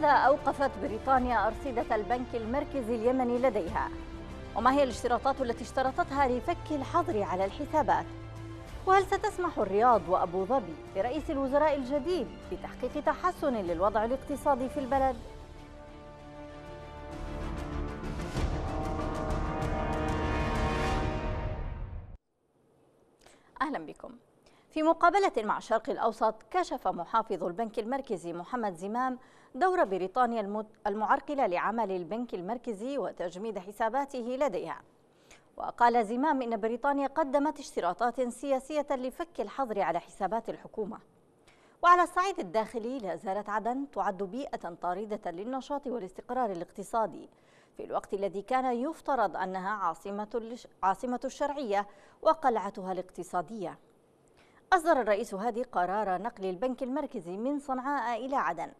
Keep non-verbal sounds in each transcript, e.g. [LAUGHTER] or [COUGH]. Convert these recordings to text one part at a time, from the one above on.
لماذا أوقفت بريطانيا أرصدة البنك المركزي اليمني لديها؟ وما هي الاشتراطات التي اشترطتها لفك الحظر على الحسابات؟ وهل ستسمح الرياض وأبو ظبي لرئيس الوزراء الجديد بتحقيق تحسن للوضع الاقتصادي في البلد؟ أهلا بكم في مقابلة مع الشرق الأوسط كشف محافظ البنك المركزي محمد زمام دور بريطانيا المعرقلة لعمل البنك المركزي وتجميد حساباته لديها وقال زمام إن بريطانيا قدمت اشتراطات سياسية لفك الحظر على حسابات الحكومة وعلى الصعيد الداخلي لا زالت عدن تعد بيئة طاردة للنشاط والاستقرار الاقتصادي في الوقت الذي كان يفترض أنها عاصمة, عاصمة الشرعية وقلعتها الاقتصادية أصدر الرئيس هادي قرار نقل البنك المركزي من صنعاء إلى عدن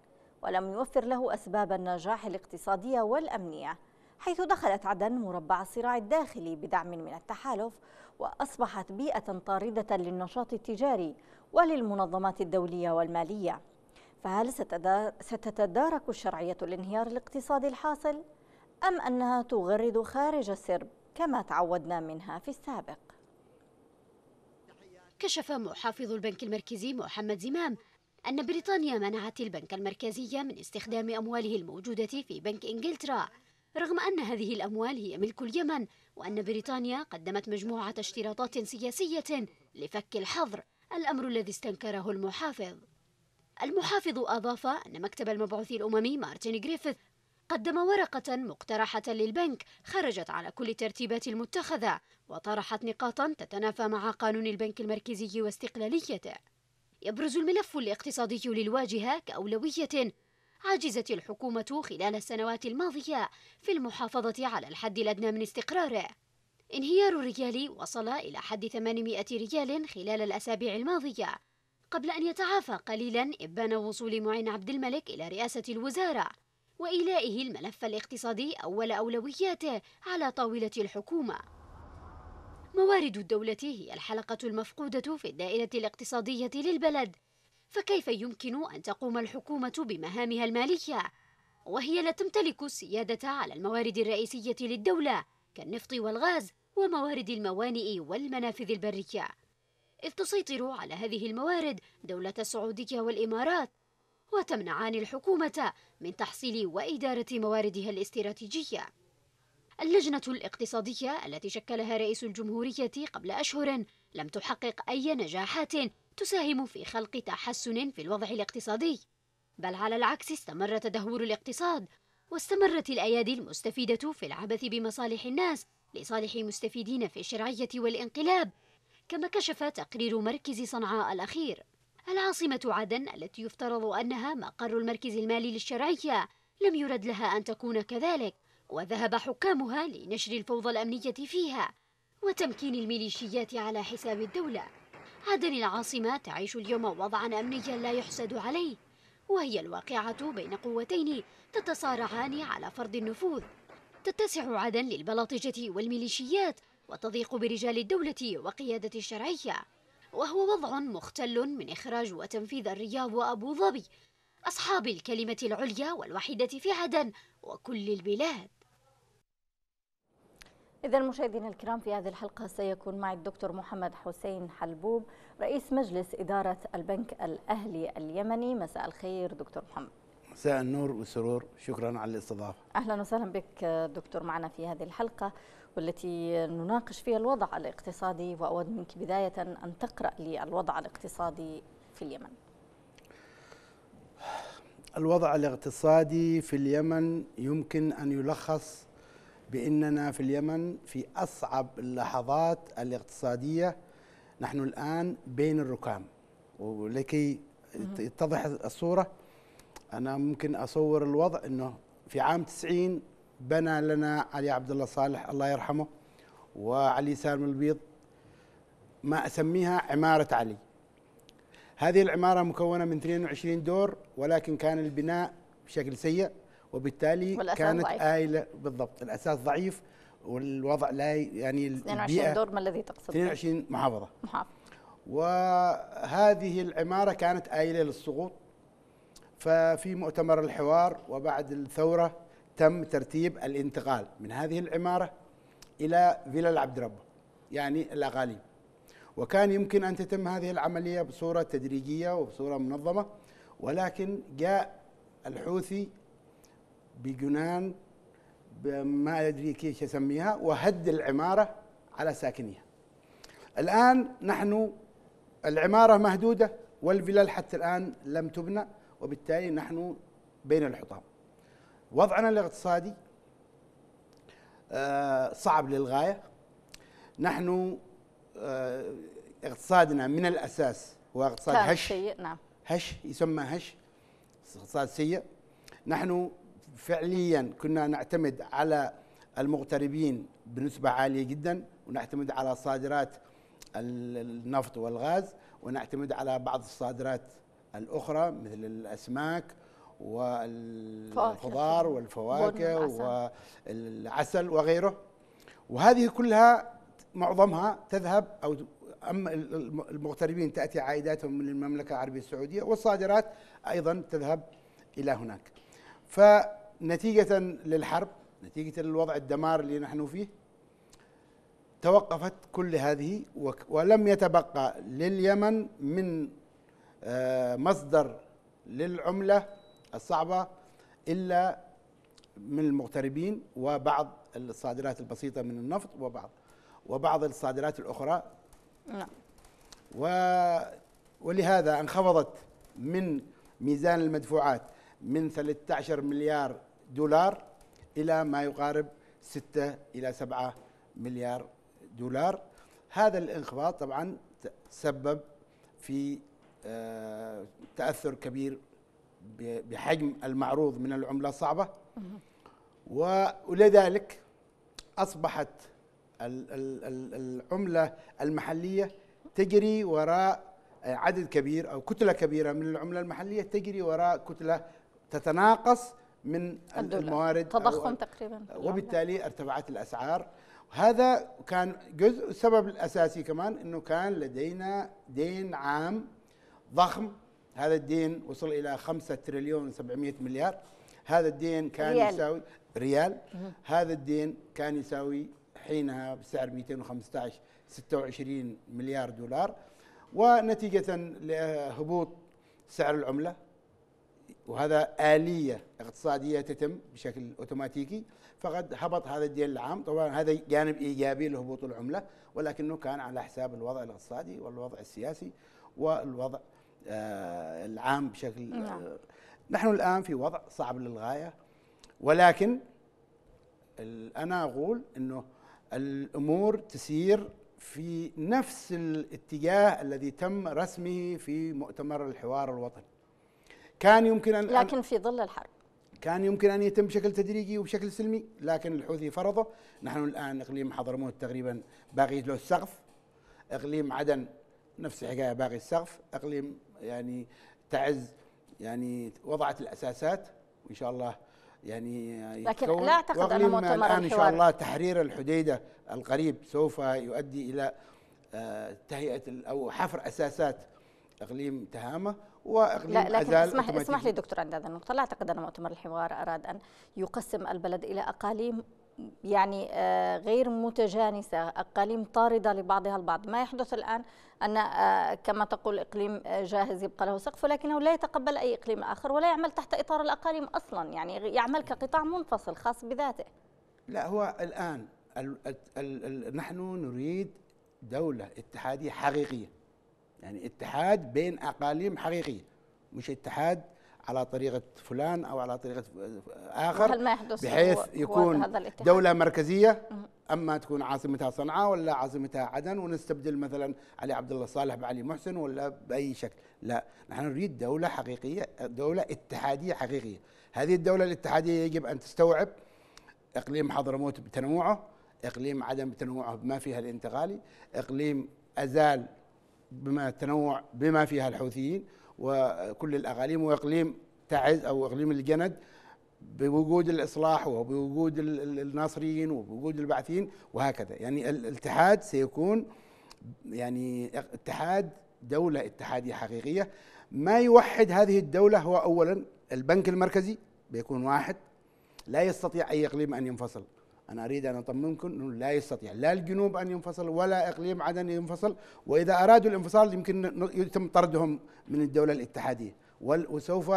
ولم يوفر له أسباب النجاح الاقتصادية والأمنية حيث دخلت عدن مربع الصراع الداخلي بدعم من التحالف وأصبحت بيئة طاردة للنشاط التجاري وللمنظمات الدولية والمالية فهل ستتدارك الشرعية الانهيار الاقتصادي الحاصل؟ أم أنها تغرد خارج السرب كما تعودنا منها في السابق؟ كشف محافظ البنك المركزي محمد زمام أن بريطانيا منعت البنك المركزي من استخدام أمواله الموجودة في بنك إنجلترا رغم أن هذه الأموال هي ملك اليمن وأن بريطانيا قدمت مجموعة اشتراطات سياسية لفك الحظر الأمر الذي استنكره المحافظ المحافظ أضاف أن مكتب المبعوث الأممي مارتن جريفيث قدم ورقة مقترحة للبنك خرجت على كل الترتيبات المتخذة وطرحت نقاطا تتنافى مع قانون البنك المركزي واستقلاليته يبرز الملف الاقتصادي للواجهة كأولوية عجزت الحكومة خلال السنوات الماضية في المحافظة على الحد الأدنى من استقراره انهيار الريال وصل إلى حد 800 ريال خلال الأسابيع الماضية قبل أن يتعافى قليلا إبان وصول معين عبد الملك إلى رئاسة الوزارة وإيلائه الملف الاقتصادي أول أولوياته على طاولة الحكومة موارد الدولة هي الحلقة المفقودة في الدائرة الاقتصادية للبلد فكيف يمكن أن تقوم الحكومة بمهامها المالية وهي لا تمتلك السيادة على الموارد الرئيسية للدولة كالنفط والغاز وموارد الموانئ والمنافذ البرية إذ تسيطر على هذه الموارد دولة السعودية والإمارات وتمنعان الحكومة من تحصيل وإدارة مواردها الاستراتيجية اللجنة الاقتصادية التي شكلها رئيس الجمهورية قبل أشهر لم تحقق أي نجاحات تساهم في خلق تحسن في الوضع الاقتصادي بل على العكس استمر تدهور الاقتصاد واستمرت الأيادي المستفيدة في العبث بمصالح الناس لصالح مستفيدين في الشرعية والانقلاب كما كشف تقرير مركز صنعاء الأخير العاصمة عدن التي يفترض أنها مقر المركز المالي للشرعية لم يرد لها أن تكون كذلك وذهب حكامها لنشر الفوضى الأمنية فيها وتمكين الميليشيات على حساب الدولة عدن العاصمة تعيش اليوم وضعا أمنيا لا يحسد عليه وهي الواقعة بين قوتين تتصارعان على فرض النفوذ تتسع عدن للبلاطجة والميليشيات وتضيق برجال الدولة وقيادة الشرعية وهو وضع مختل من إخراج وتنفيذ الرياض وأبو ظبي أصحاب الكلمة العليا والوحيدة في عدن وكل البلاد إذا مشاهدينا الكرام في هذه الحلقة سيكون معي الدكتور محمد حسين حلبوب رئيس مجلس إدارة البنك الأهلي اليمني مساء الخير دكتور محمد مساء النور والسرور شكرا على الاستضافة أهلا وسهلا بك دكتور معنا في هذه الحلقة والتي نناقش فيها الوضع الاقتصادي وأود منك بداية أن تقرأ لي الوضع الاقتصادي في اليمن الوضع الاقتصادي في اليمن يمكن أن يلخص باننا في اليمن في اصعب اللحظات الاقتصاديه نحن الان بين الركام ولكي يتضح الصوره انا ممكن اصور الوضع انه في عام 90 بنى لنا علي عبد الله صالح الله يرحمه وعلي سالم البيض ما اسميها عماره علي هذه العماره مكونه من 22 دور ولكن كان البناء بشكل سيء وبالتالي كانت ضعيف. بالضبط الأساس ضعيف والوضع لا يعني 22 دور ما الذي تقصد 22 محافظة محافظة وهذه العمارة كانت آيلة للسقوط ففي مؤتمر الحوار وبعد الثورة تم ترتيب الانتقال من هذه العمارة إلى فيلا العبد ربه يعني الاقاليم وكان يمكن أن تتم هذه العملية بصورة تدريجية وبصورة منظمة ولكن جاء الحوثي بجنان ما ادري كيف اسميها وهد العماره على ساكنيها. الان نحن العماره مهدوده والفلل حتى الان لم تبنى وبالتالي نحن بين الحطام. وضعنا الاقتصادي آه، صعب للغايه. نحن آه، اقتصادنا من الاساس هو اقتصاد هش سيء نعم هش يسمى هش اقتصاد سيء نحن فعليا كنا نعتمد على المغتربين بنسبة عالية جدا ونعتمد على صادرات النفط والغاز ونعتمد على بعض الصادرات الأخرى مثل الأسماك والخضار والفواكه والعسل وغيره وهذه كلها معظمها تذهب أو أما المغتربين تأتي عائداتهم من المملكة العربية السعودية والصادرات أيضا تذهب إلى هناك ف نتيجة للحرب نتيجة للوضع الدمار اللي نحن فيه توقفت كل هذه ولم يتبقى لليمن من آه، مصدر للعملة الصعبة إلا من المغتربين وبعض الصادرات البسيطة من النفط وبعض وبعض الصادرات الأخرى نعم و ولهذا انخفضت من ميزان المدفوعات من 13 مليار دولار إلى ما يقارب 6 إلى 7 مليار دولار هذا الانخفاض طبعا تسبب في آه، تأثر كبير بحجم المعروض من العملة الصعبة ولذلك أصبحت العملة المحلية تجري وراء عدد كبير أو كتلة كبيرة من العملة المحلية تجري وراء كتلة تتناقص من الدولار. الموارد تضخم تقريبا وبالتالي ارتفعت الاسعار هذا كان جزء السبب الاساسي كمان انه كان لدينا دين عام ضخم هذا الدين وصل الى 5 تريليون و700 مليار هذا الدين كان ريال. يساوي ريال هذا الدين كان يساوي حينها بسعر 215 26 مليار دولار ونتيجه لهبوط سعر العمله وهذا آلية اقتصادية تتم بشكل أوتوماتيكي فقد هبط هذا الدين العام طبعا هذا جانب إيجابي لهبوط العملة ولكنه كان على حساب الوضع الاقتصادي والوضع السياسي والوضع آه العام بشكل آه، نعم. آه نحن الآن في وضع صعب للغاية ولكن أنا أقول أنه الأمور تسير في نفس الاتجاه الذي تم رسمه في مؤتمر الحوار الوطني كان يمكن أن لكن في ظل الحرب كان يمكن أن يتم بشكل تدريجي وبشكل سلمي لكن الحوثي فرضه نحن الآن إقليم حضرموت تقريبا باقي له السقف إقليم عدن نفس الحكاية باقي السقف إقليم يعني تعز يعني وضعت الأساسات وإن شاء الله يعني لكن لا اعتقد ان مؤتمر الان ان شاء الله تحرير الحديده القريب سوف يؤدي الى آه، تهيئه او حفر اساسات اقليم تهامه واقليم لا لكن أزال اسمح, لي اسمح لي دكتور عند هذا النقطه لا اعتقد ان مؤتمر الحوار اراد ان يقسم البلد الى اقاليم يعني آه، غير متجانسة أقاليم طاردة لبعضها البعض ما يحدث الآن أن آه، كما تقول إقليم آه، جاهز يبقى له سقف ولكنه لا يتقبل أي إقليم آخر ولا يعمل تحت إطار الأقاليم أصلا يعني يعمل كقطاع منفصل خاص بذاته لا هو الآن الـ الـ الـ نحن نريد دولة اتحادية حقيقية يعني اتحاد بين اقاليم حقيقيه مش اتحاد على طريقه فلان او على طريقه اخر ما يحدث بحيث يكون دوله مركزيه اما تكون عاصمتها صنعاء ولا عاصمتها عدن ونستبدل مثلا علي عبد الله صالح بعلي محسن ولا باي شكل لا نحن نريد دوله حقيقيه دوله اتحاديه حقيقيه هذه الدوله الاتحاديه يجب ان تستوعب اقليم حضرموت بتنوعه اقليم عدن بتنوعه بما فيها الانتقالي اقليم ازال بما التنوع بما فيها الحوثيين وكل الاقاليم واقليم تعز او اقليم الجند بوجود الاصلاح وبوجود الناصريين وبوجود البعثيين وهكذا يعني الاتحاد سيكون يعني اتحاد دوله اتحاديه حقيقيه ما يوحد هذه الدوله هو اولا البنك المركزي بيكون واحد لا يستطيع اي اقليم ان ينفصل أنا أريد أن أطمنكم أنه لا يستطيع لا الجنوب أن ينفصل ولا إقليم عدن ينفصل وإذا أرادوا الانفصال يمكن يتم طردهم من الدولة الاتحادية وسوف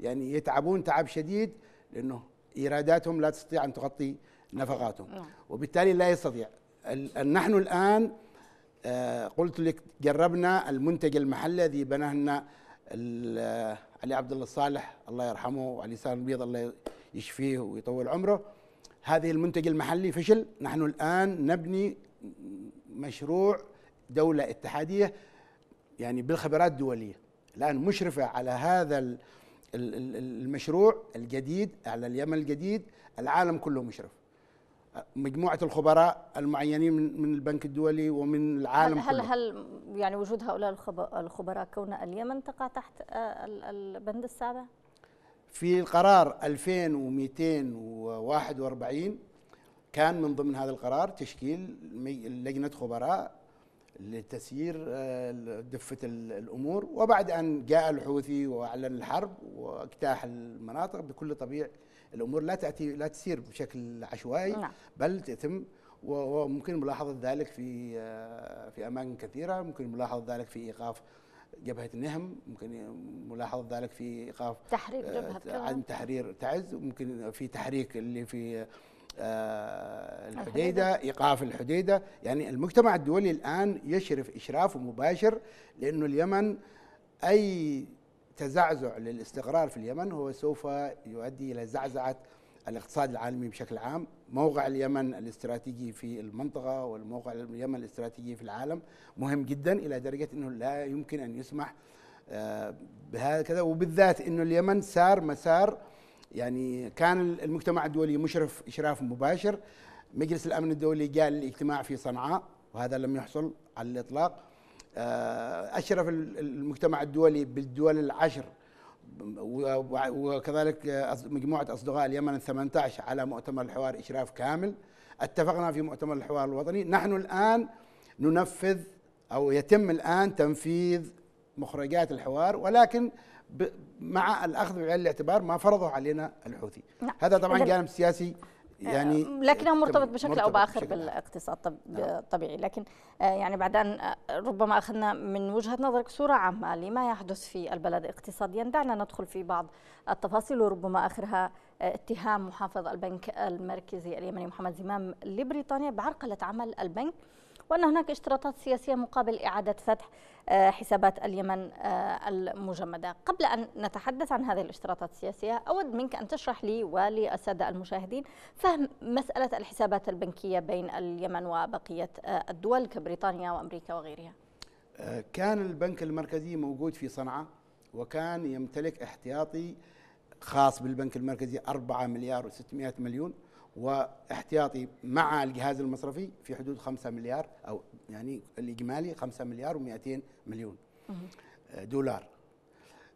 يعني يتعبون تعب شديد لأنه إيراداتهم لا تستطيع أن تغطي نفقاتهم نعم. وبالتالي لا يستطيع نحن الآن آه، قلت لك جربنا المنتج المحلي الذي بناه لنا علي عبد الله الصالح الله يرحمه وعلي سالم البيض الله يشفيه ويطول عمره هذه المنتج المحلي فشل نحن الآن نبني مشروع دولة اتحادية يعني بالخبرات الدولية الآن مشرفة على هذا المشروع الجديد على اليمن الجديد العالم كله مشرف مجموعة الخبراء المعينين من, البنك الدولي ومن العالم هل كله. هل يعني وجود هؤلاء الخبراء كون اليمن تقع تحت آه، البند السابع؟ في القرار 2241 كان من ضمن هذا القرار تشكيل لجنة خبراء لتسيير آه، دفة الأمور وبعد أن جاء الحوثي وأعلن الحرب واجتاح المناطق بكل طبيعة الأمور لا تأتي لا تسير بشكل عشوائي نعم. بل تتم وممكن ملاحظة ذلك في آه، في أماكن كثيرة ممكن ملاحظة ذلك في إيقاف جبهه النهم ممكن ملاحظه ذلك في ايقاف تحريك جبهه آه عدم تحرير تعز وممكن في تحريك اللي في آه، الحديده ايقاف الحديده يعني المجتمع الدولي الان يشرف اشراف مباشر لانه اليمن اي تزعزع للاستقرار في اليمن هو سوف يؤدي الى زعزعه الاقتصاد العالمي بشكل عام موقع اليمن الاستراتيجي في المنطقة والموقع اليمن الاستراتيجي في العالم مهم جدا إلى درجة أنه لا يمكن أن يسمح آه، بهكذا وبالذات أنه اليمن سار مسار يعني كان المجتمع الدولي مشرف إشراف مباشر مجلس الأمن الدولي جاء للاجتماع في صنعاء وهذا لم يحصل على الإطلاق آه، أشرف المجتمع الدولي بالدول العشر وكذلك مجموعة أصدقاء اليمن 18 على مؤتمر الحوار إشراف كامل اتفقنا في مؤتمر الحوار الوطني نحن الآن ننفذ أو يتم الآن تنفيذ مخرجات الحوار ولكن مع الأخذ بعين الاعتبار ما فرضه علينا الحوثي نعم. هذا طبعا جانب سياسي آه، يعني لكنه مرتبط بشكل او باخر بشكل بالاقتصاد نعم. الطبيعي طبيعي لكن آه، يعني بعد ان آه، ربما اخذنا من وجهه نظرك صوره عامه لما يحدث في البلد اقتصاديا دعنا ندخل في بعض التفاصيل وربما اخرها اتهام محافظ البنك المركزي اليمني محمد زمام لبريطانيا بعرقله عمل البنك وأن هناك اشتراطات سياسية مقابل إعادة فتح آه، حسابات اليمن آه، المجمدة قبل أن نتحدث عن هذه الاشتراطات السياسية أود منك أن تشرح لي وللسادة المشاهدين فهم مسألة الحسابات البنكية بين اليمن وبقية آه، الدول كبريطانيا وأمريكا وغيرها كان البنك المركزي موجود في صنعاء وكان يمتلك احتياطي خاص بالبنك المركزي 4 مليار و600 مليون واحتياطي مع الجهاز المصرفي في حدود 5 مليار او يعني الاجمالي 5 مليار و200 مليون آه، دولار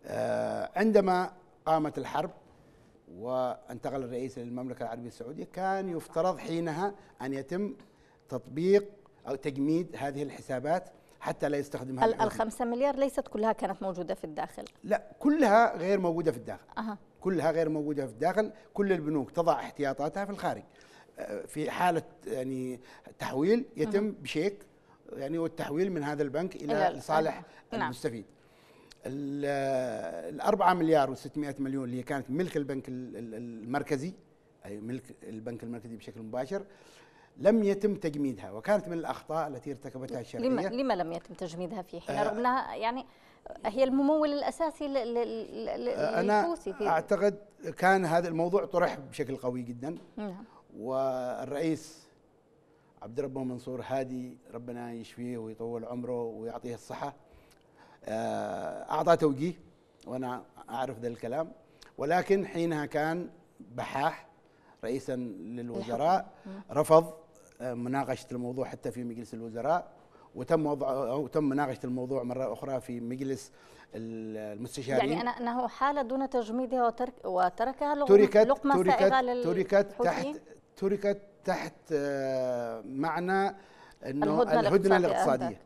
آه، عندما قامت الحرب وانتقل الرئيس للمملكه العربيه السعوديه كان يفترض حينها ان يتم تطبيق او تجميد هذه الحسابات حتى لا يستخدمها الخمسة مليار ليست كلها كانت موجودة في الداخل لا كلها غير موجودة في الداخل أه. كلها غير موجوده في الداخل كل البنوك تضع احتياطاتها في الخارج آه، في حاله يعني تحويل يتم بشيك يعني والتحويل من هذا البنك الى لصالح نعم. المستفيد ال 4 مليار و600 مليون اللي كانت ملك البنك المركزي اي ملك البنك المركزي بشكل مباشر لم يتم تجميدها وكانت من الأخطاء التي ارتكبتها الشرعية لما, لما لم يتم تجميدها في حين آه. رغم أنها يعني هي الممول الأساسي آه، للفوسي أنا أعتقد كان هذا الموضوع طرح بشكل قوي جدا نعم والرئيس عبد ربه منصور هادي ربنا يشفيه ويطول عمره ويعطيه الصحة آه، أعطى توجيه وأنا أعرف ذا الكلام ولكن حينها كان بحاح رئيسا للوزراء نعم. رفض مناقشه الموضوع حتى في مجلس الوزراء وتم وضع او تم مناقشه الموضوع مره اخرى في مجلس المستشارين يعني انه حاله دون تجميدها وترك وتركها تركت لقمه تركت سائغه تركت تحت تركت تحت آه، معنى انه الهدنه الاقتصاديه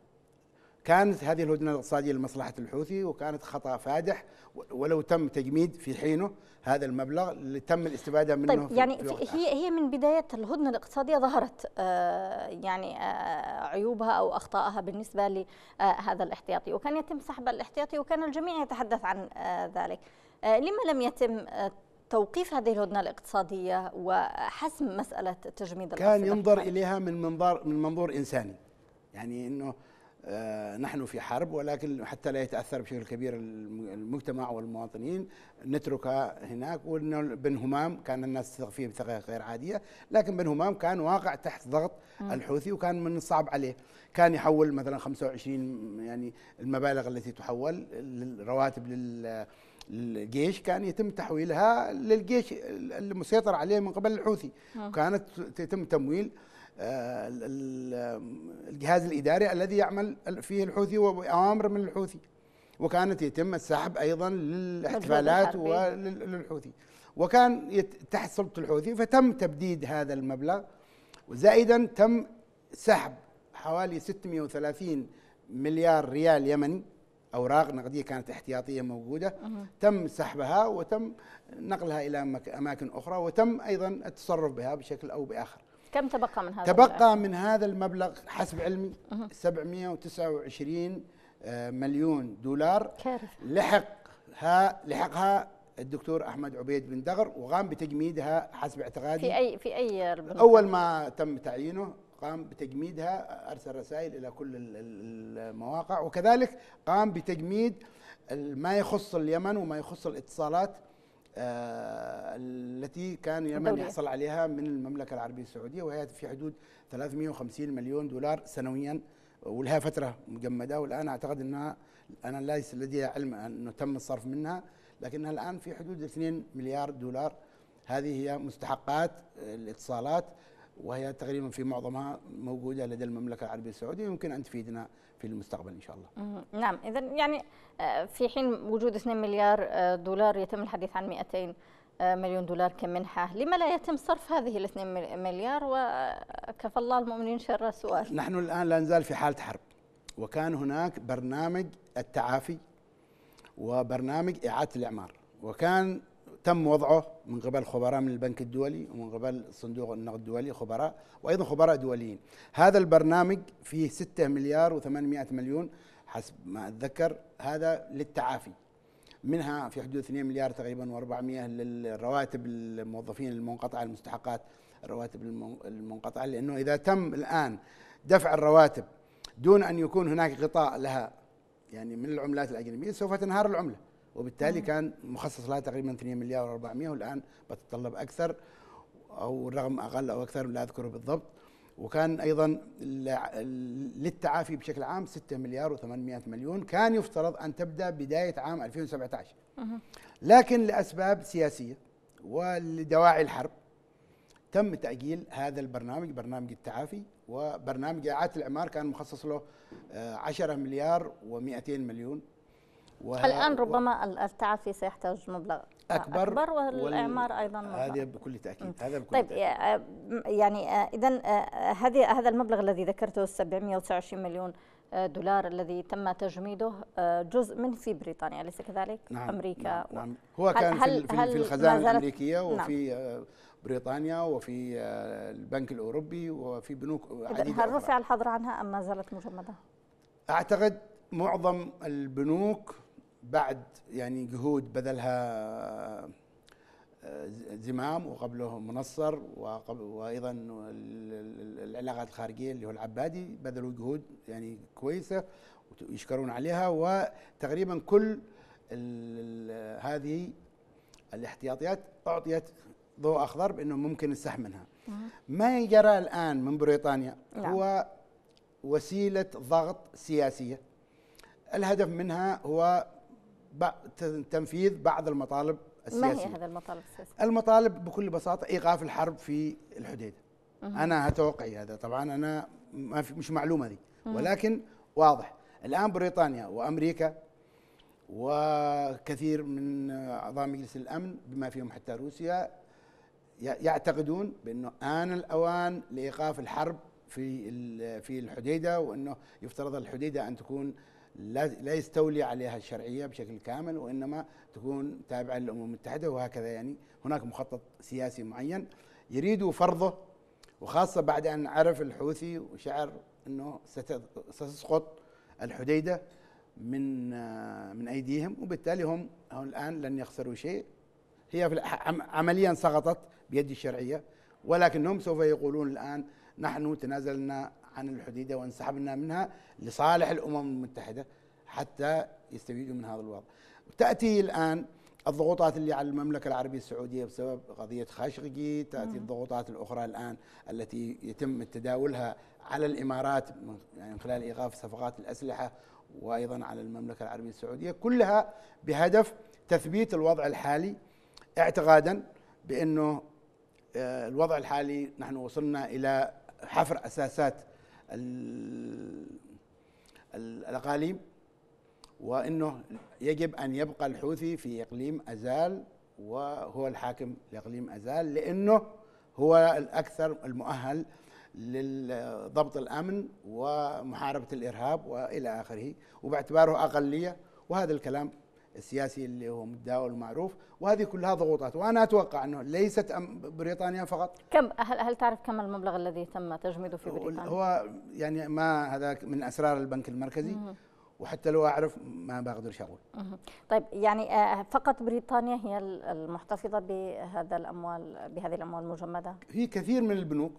كانت هذه الهدنة الاقتصادية لمصلحة الحوثي وكانت خطأ فادح ولو تم تجميد في حينه هذا المبلغ اللي تم الاستفادة منه طيب في يعني في هي هي من بداية الهدنة الاقتصادية ظهرت آه يعني آه عيوبها أو أخطائها بالنسبة لهذا الاحتياطي وكان يتم سحب الاحتياطي وكان الجميع يتحدث عن آه ذلك آه، لما لم يتم آه، توقيف هذه الهدنه الاقتصاديه وحسم مساله تجميد كان ينظر اليها من منظار من منظور انساني يعني انه آه، نحن في حرب ولكن حتى لا يتاثر بشكل كبير المجتمع والمواطنين نتركها هناك وانه بن همام كان الناس تثق فيه بثقه غير عاديه، لكن بن همام كان واقع تحت ضغط الحوثي وكان من الصعب عليه، كان يحول مثلا 25 يعني المبالغ التي تحول للرواتب لل الجيش كان يتم تحويلها للجيش المسيطر عليه من قبل الحوثي، وكانت آه. يتم تمويل آه، الجهاز الاداري الذي يعمل فيه الحوثي واوامر من الحوثي وكانت يتم السحب ايضا للاحتفالات وللحوثي وكان تحت سلطه الحوثي فتم تبديد هذا المبلغ وزائدا تم سحب حوالي 630 مليار ريال يمني اوراق نقديه كانت احتياطيه موجوده تم سحبها وتم نقلها الى اماكن اخرى وتم ايضا التصرف بها بشكل او باخر كم تبقى من هذا تبقى المبلغ؟ من هذا المبلغ حسب علمي 729 آه، مليون دولار كارثة لحقها لحقها الدكتور احمد عبيد بن دغر وقام بتجميدها حسب اعتقادي في اي في اي ربما. اول ما تم تعيينه قام بتجميدها ارسل رسائل الى كل المواقع وكذلك قام بتجميد ما يخص اليمن وما يخص الاتصالات آه، التي كان اليمن يحصل عليها من المملكة العربية السعودية وهي في حدود 350 مليون دولار سنويا ولها فترة مجمدة والآن أعتقد أنها أنا ليس لدي علم أنه تم الصرف منها لكنها الآن في حدود 2 مليار دولار هذه هي مستحقات آه، الاتصالات وهي تقريبا في معظمها موجودة لدى المملكة العربية السعودية يمكن أن تفيدنا في المستقبل إن شاء الله نعم إذا يعني آه، في حين وجود 2 مليار آه، دولار يتم الحديث عن 200 آه، مليون دولار كمنحة لما لا يتم صرف هذه الاثنين مليار وكفى الله المؤمنين شر سؤال نحن الآن لا نزال في حالة حرب وكان هناك برنامج التعافي وبرنامج إعادة الإعمار وكان تم وضعه من قبل خبراء من البنك الدولي ومن قبل صندوق النقد الدولي خبراء وايضا خبراء دوليين. هذا البرنامج فيه 6 مليار و800 مليون حسب ما اتذكر هذا للتعافي. منها في حدود 2 مليار تقريبا و400 للرواتب الموظفين المنقطعه المستحقات الرواتب المنقطعه لانه اذا تم الان دفع الرواتب دون ان يكون هناك غطاء لها يعني من العملات الاجنبيه سوف تنهار العمله. وبالتالي مم. كان مخصص لها تقريبا 2 مليار و400 والان بتتطلب اكثر او الرقم اقل او اكثر لا اذكره بالضبط وكان ايضا للتعافي بشكل عام 6 مليار و800 مليون كان يفترض ان تبدا بدايه عام 2017 لكن لاسباب سياسيه ولدواعي الحرب تم تاجيل هذا البرنامج برنامج التعافي وبرنامج اعاده الاعمار كان مخصص له 10 آه، مليار و200 مليون الآن ربما التعافي سيحتاج مبلغ أكبر, أكبر والإعمار أيضا مبلغ. هذا بكل تأكيد هذا بكل طيب تأكيد. يعني آه، إذا آه، هذه هذا المبلغ الذي ذكرته 729 مليون آه، دولار الذي تم تجميده جزء من في بريطانيا أليس كذلك؟ نعم أمريكا نعم, و... نعم. هو كان هل في, هل في الخزانة الأمريكية وفي نعم. بريطانيا وفي البنك الأوروبي وفي بنوك عديدة هل رفع الحظر عنها أم ما زالت مجمدة؟ أعتقد معظم البنوك بعد يعني جهود بذلها آه، زمام وقبله منصر وايضا العلاقات الخارجيه اللي هو العبادي بذلوا جهود يعني كويسه ويشكرون عليها وتقريبا كل هذه الاحتياطيات اعطيت ضوء اخضر بانه ممكن السحب منها. نعم. ما جرى الان من بريطانيا نعم. هو وسيله ضغط سياسيه الهدف منها هو تنفيذ بعض المطالب السياسية ما هي هذه المطالب السياسية؟ المطالب بكل بساطة إيقاف الحرب في الحديدة أنا توقعي هذا طبعا أنا ما في مش معلومة دي ولكن واضح الآن بريطانيا وأمريكا وكثير من أعضاء مجلس الأمن بما فيهم حتى روسيا يعتقدون بأنه آن الأوان لإيقاف الحرب في في الحديدة وأنه يفترض الحديدة أن تكون لا لا يستولي عليها الشرعيه بشكل كامل وانما تكون تابعه للامم المتحده وهكذا يعني هناك مخطط سياسي معين يريد فرضه وخاصه بعد ان عرف الحوثي وشعر انه ستسقط الحديده من آه، من ايديهم وبالتالي هم الان لن يخسروا شيء هي عمليا سقطت بيد الشرعيه ولكنهم سوف يقولون الان نحن تنازلنا عن الحديده وانسحبنا منها لصالح الامم المتحده حتى يستفيدوا من هذا الوضع. تاتي الان الضغوطات اللي على المملكه العربيه السعوديه بسبب قضيه خاشقجي، تاتي نعم. الضغوطات الاخرى الان التي يتم تداولها على الامارات يعني من خلال ايقاف صفقات الاسلحه وايضا على المملكه العربيه السعوديه، كلها بهدف تثبيت الوضع الحالي اعتقادا بانه آه، الوضع الحالي نحن وصلنا الى حفر اساسات الأقاليم وأنه يجب أن يبقى الحوثي في إقليم أزال وهو الحاكم لإقليم أزال لأنه هو الأكثر المؤهل لضبط الأمن ومحاربة الإرهاب وإلى آخره وباعتباره أقلية وهذا الكلام السياسي اللي هو مداول المعروف وهذه كلها ضغوطات وانا اتوقع انه ليست بريطانيا فقط كم هل هل تعرف كم المبلغ الذي تم تجميده في بريطانيا؟ هو يعني ما هذا من اسرار البنك المركزي وحتى لو اعرف ما بقدر اقول طيب يعني آه، فقط بريطانيا هي المحتفظه بهذا الاموال بهذه الاموال المجمده في كثير من البنوك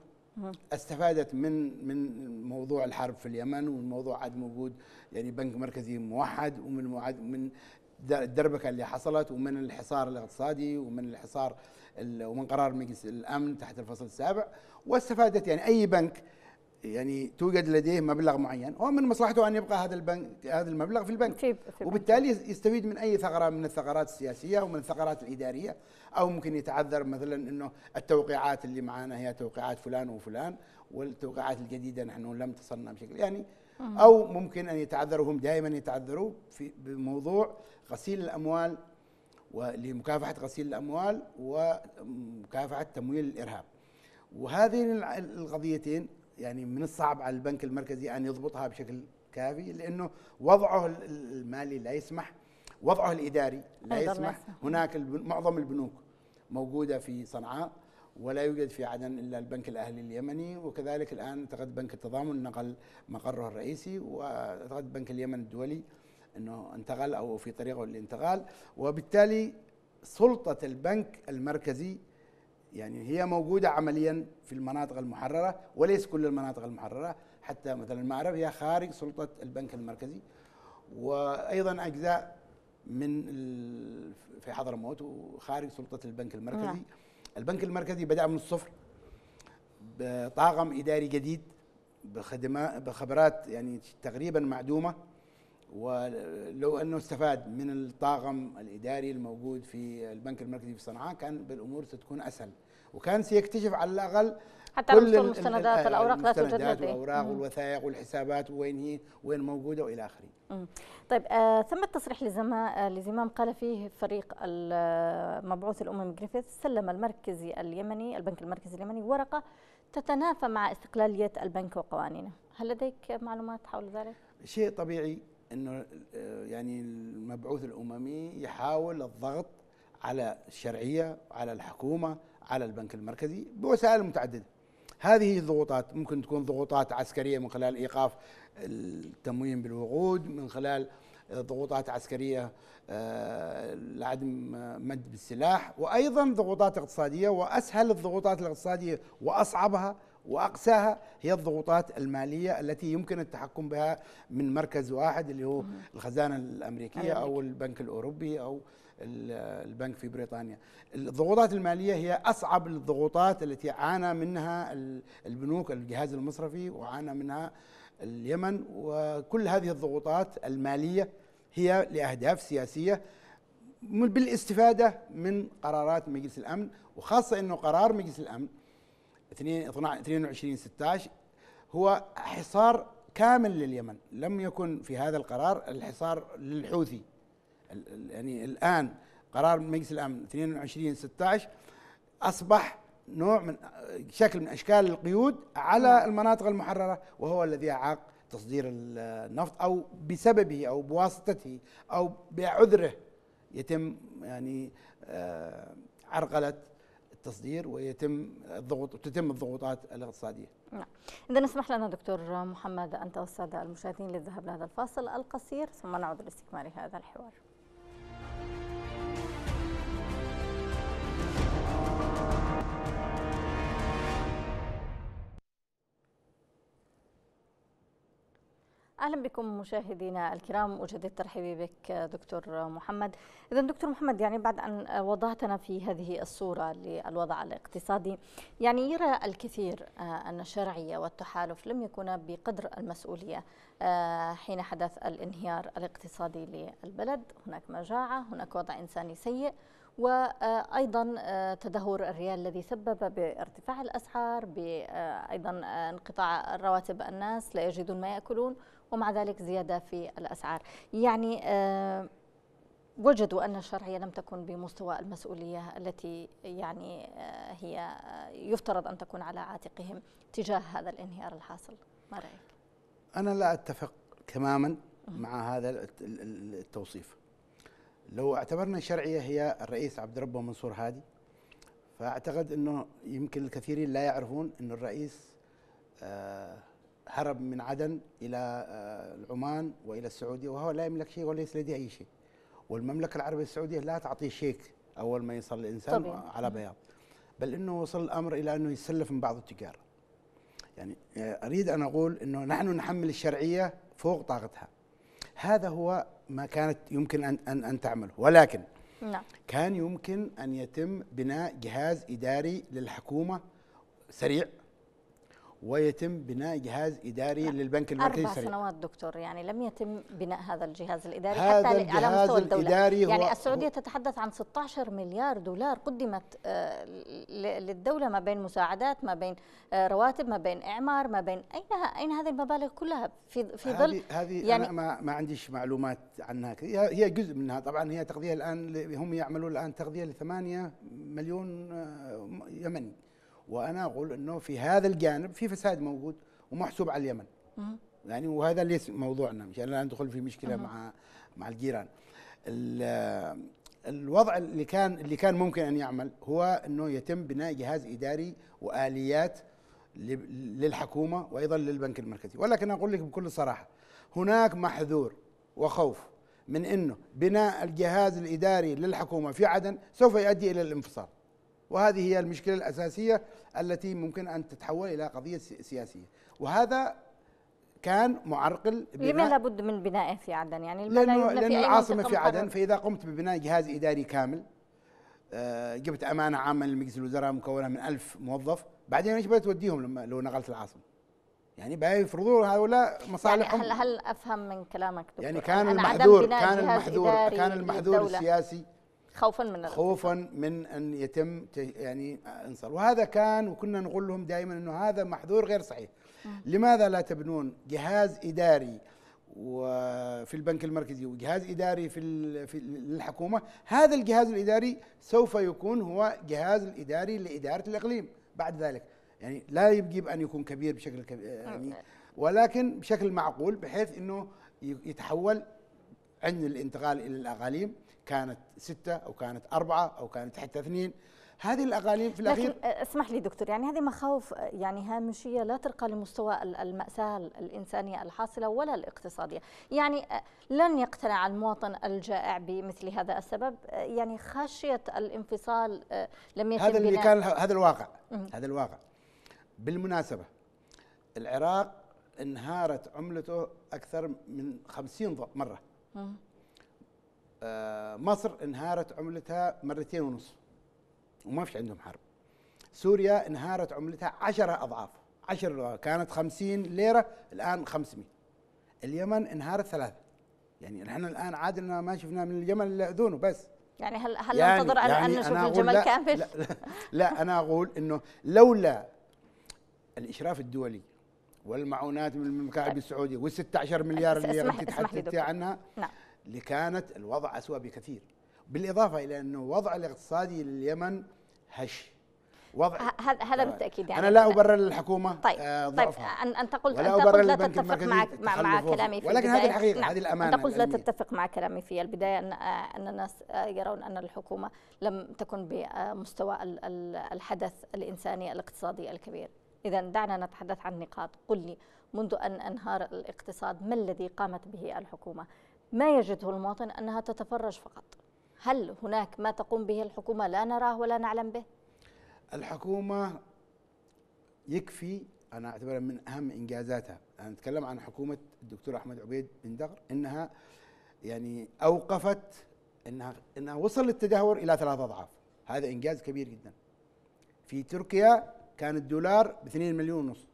استفادت من من موضوع الحرب في اليمن وموضوع عدم وجود يعني بنك مركزي موحد ومن من الدربكه اللي حصلت ومن الحصار الاقتصادي ومن الحصار ومن قرار مجلس الامن تحت الفصل السابع واستفادت يعني اي بنك يعني توجد لديه مبلغ معين هو من مصلحته ان يبقى هذا البنك هذا المبلغ في البنك وبالتالي يستفيد من اي ثغره من الثغرات السياسيه ومن الثغرات الاداريه او ممكن يتعذر مثلا انه التوقيعات اللي معانا هي توقيعات فلان وفلان والتوقيعات الجديده نحن لم تصلنا بشكل يعني أو ممكن أن يتعذروا هم دائما يتعذروا في بموضوع غسيل الأموال ولمكافحة غسيل الأموال ومكافحة تمويل الإرهاب وهذه القضيتين يعني من الصعب على البنك المركزي أن يضبطها بشكل كافي لأنه وضعه المالي لا يسمح وضعه الإداري لا يسمح هناك معظم البنوك موجودة في صنعاء ولا يوجد في عدن الا البنك الاهلي اليمني وكذلك الان اعتقد بنك التضامن نقل مقره الرئيسي واعتقد بنك اليمن الدولي انه انتقل او في طريقه للانتقال وبالتالي سلطه البنك المركزي يعني هي موجوده عمليا في المناطق المحرره وليس كل المناطق المحرره حتى مثلا المعرب هي خارج سلطه البنك المركزي وايضا اجزاء من في حضرموت وخارج سلطه البنك المركزي نعم. البنك المركزي بدأ من الصفر بطاقم إداري جديد بخبرات يعني تقريبا معدومة ولو أنه استفاد من الطاقم الإداري الموجود في البنك المركزي في صنعاء كان بالأمور ستكون أسهل وكان سيكتشف على الأقل حتى كل المستندات الاوراق لا توجد لديه الاوراق والوثائق والحسابات وين هي وين موجوده والى اخره طيب آه ثم تصريح لزمام آه، لزمام قال فيه فريق المبعوث آه، الامم جريفيث سلم المركزي اليمني البنك المركزي اليمني ورقه تتنافى مع استقلاليه البنك وقوانينه هل لديك معلومات حول ذلك شيء طبيعي انه آه، يعني المبعوث الاممي يحاول الضغط على الشرعيه على الحكومه على البنك المركزي بوسائل متعدده هذه الضغوطات ممكن تكون ضغوطات عسكريه من خلال ايقاف التموين بالوقود من خلال ضغوطات عسكريه آه، لعدم مد السلاح وايضا ضغوطات اقتصاديه واسهل الضغوطات الاقتصاديه واصعبها واقساها هي الضغوطات الماليه التي يمكن التحكم بها من مركز واحد اللي هو الخزانه الامريكيه او البنك الاوروبي او البنك في بريطانيا الضغوطات المالية هي أصعب الضغوطات التي عانى منها البنوك الجهاز المصرفي وعانى منها اليمن وكل هذه الضغوطات المالية هي لأهداف سياسية بالاستفادة من قرارات مجلس الأمن وخاصة أنه قرار مجلس الأمن 22 16 هو حصار كامل لليمن لم يكن في هذا القرار الحصار للحوثي يعني الان قرار مجلس الامن 22 16 اصبح نوع من شكل من اشكال القيود على نعم. المناطق المحرره وهو الذي اعاق تصدير النفط او بسببه او بواسطته او بعذره يتم يعني آه، عرقله التصدير ويتم الضغوط وتتم الضغوطات الاقتصاديه. نعم. اذا اسمح لنا دكتور محمد انت والساده المشاهدين للذهاب لهذا الفاصل القصير ثم نعود لاستكمال هذا الحوار. اهلا بكم مشاهدينا الكرام وجدد ترحيبي بك دكتور محمد اذا دكتور محمد يعني بعد ان وضعتنا في هذه الصوره للوضع الاقتصادي يعني يرى الكثير ان الشرعيه والتحالف لم يكونا بقدر المسؤوليه آه، حين حدث الانهيار الاقتصادي للبلد هناك مجاعه هناك وضع انساني سيء وايضا آه، تدهور الريال الذي سبب بارتفاع الاسعار بايضا آه، انقطاع رواتب الناس لا يجدون ما ياكلون ومع ذلك زيادة في الأسعار يعني آه، وجدوا أن الشرعية لم تكن بمستوى المسؤولية التي يعني آه، هي آه، يفترض أن تكون على عاتقهم تجاه هذا الانهيار الحاصل ما رأيك؟ أنا لا أتفق تماما مع هذا التوصيف لو اعتبرنا الشرعية هي الرئيس عبد ربه منصور هادي فأعتقد أنه يمكن الكثيرين لا يعرفون أن الرئيس آه هرب من عدن الى آه، عمان والى السعوديه وهو لا يملك شيء وليس لديه اي شيء والمملكه العربيه السعوديه لا تعطيه شيك اول ما يصل الانسان طبيعي. على بياض بل انه وصل الامر الى انه يسلف من بعض التجار يعني آه، اريد ان اقول انه نحن نحمل الشرعيه فوق طاقتها هذا هو ما كانت يمكن ان ان, أن تعمله ولكن نعم. كان يمكن ان يتم بناء جهاز اداري للحكومه سريع ويتم بناء جهاز اداري نعم. للبنك المركزي اربع سنوات دكتور يعني لم يتم بناء هذا الجهاز الاداري هذا حتى الجهاز على مستوى الدوله الإداري يعني السعوديه تتحدث عن 16 مليار دولار قدمت آه، للدوله ما بين مساعدات ما بين آه، رواتب ما بين اعمار ما بين اين اين هذه المبالغ كلها في في ظل هذه يعني أنا ما ما عنديش معلومات عنها هي جزء منها طبعا هي تغذيه الان هم يعملون الان تغذيه ل 8 مليون آه، يمني وانا اقول انه في هذا الجانب في فساد موجود ومحسوب على اليمن يعني وهذا ليس موضوعنا مشان يعني لا ندخل في مشكله مع مع الجيران الوضع اللي كان اللي كان ممكن ان يعمل هو انه يتم بناء جهاز اداري واليات للحكومه وايضا للبنك المركزي ولكن اقول لك بكل صراحه هناك محذور وخوف من انه بناء الجهاز الاداري للحكومه في عدن سوف يؤدي الى الانفصال وهذه هي المشكلة الأساسية التي ممكن أن تتحول إلى قضية سياسية وهذا كان معرقل لما لابد من بنائه في عدن يعني لما لأنه, لا لأنه العاصمة في عدن فإذا قمت ببناء جهاز إداري كامل آه، جبت أمانة عامة لمجلس الوزراء مكونة من ألف موظف بعدين ايش بتوديهم لما لو نقلت العاصمة يعني يفرضوا هؤلاء مصالحهم يعني هل هل افهم من كلامك دكتور يعني كان المحذور كان المحذور كان المحذور السياسي خوفا من خوفا من ان يتم يعني انصار وهذا كان وكنا نقول لهم دائما انه هذا محذور غير صحيح لماذا لا تبنون جهاز اداري وفي البنك المركزي وجهاز اداري في في الحكومه هذا الجهاز الاداري سوف يكون هو جهاز الاداري لاداره الاقليم بعد ذلك يعني لا يجب ان يكون كبير بشكل كبير يعني ولكن بشكل معقول بحيث انه يتحول عند الانتقال الى الاقاليم كانت ستة أو كانت أربعة أو كانت حتى اثنين هذه الأقاليم في الأخير لكن آه، اسمح لي دكتور يعني هذه مخاوف آه، يعني هامشية لا ترقى لمستوى المأساة الإنسانية الحاصلة ولا الاقتصادية يعني آه، لن يقتنع المواطن الجائع بمثل هذا السبب يعني خشية الانفصال لم يتم هذا اللي كان هذا الواقع هذا الواقع بالمناسبة العراق انهارت عملته أكثر من 50 مرة آه، مصر انهارت عملتها مرتين ونص وما فيش عندهم حرب سوريا انهارت عملتها عشرة أضعاف عشرة كانت خمسين ليرة الآن خمسمية اليمن انهارت ثلاثة يعني نحن الآن عادلنا ما شفنا من اليمن إلا أذونه بس يعني هل هل يعني ننتظر أن, يعني أن نشوف الجمل لا كامل؟ لا, لا, لا أنا أقول أنه لولا الإشراف الدولي والمعونات من المملكه العربيه طيب. السعوديه وال 16 مليار اللي تحدثت عنها نعم لكانت الوضع أسوأ بكثير بالإضافة إلى أنه وضع الاقتصادي لليمن هش وضع هذا هذا آه، بالتاكيد يعني انا لا ابرر للحكومه آه، طيب،, طيب ضعفها طيب انت قلت انت قلت لا تتفق مع مع, مع كلامي في ولكن هذه الحقيقه نعم. هذه الامانه انت قلت لا تتفق مع كلامي في البدايه ان آه، ان الناس يرون ان الحكومه لم تكن بمستوى الحدث الانساني الاقتصادي الكبير اذا دعنا نتحدث عن نقاط قل لي منذ ان انهار الاقتصاد ما الذي قامت به الحكومه ما يجده المواطن أنها تتفرج فقط هل هناك ما تقوم به الحكومة لا نراه ولا نعلم به؟ الحكومة يكفي أنا أعتبرها من أهم إنجازاتها أنا أتكلم عن حكومة الدكتور أحمد عبيد بن دغر إنها يعني أوقفت إنها, إنها وصل للتدهور إلى ثلاث أضعاف هذا إنجاز كبير جدا في تركيا كان الدولار ب 2 مليون ونص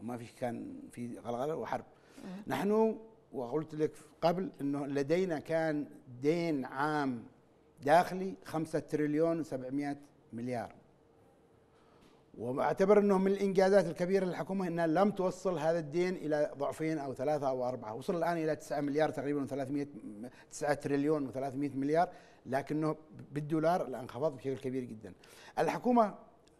وما فيش كان في غلغله وحرب نحن وقلت لك قبل انه لدينا كان دين عام داخلي 5 تريليون و700 مليار واعتبر انه من الانجازات الكبيره للحكومه انها لم توصل هذا الدين الى ضعفين او ثلاثه او اربعه، وصل الان الى 9 مليار تقريبا و300 9 تريليون و300 مليار لكنه بالدولار الان انخفض بشكل كبير جدا. الحكومه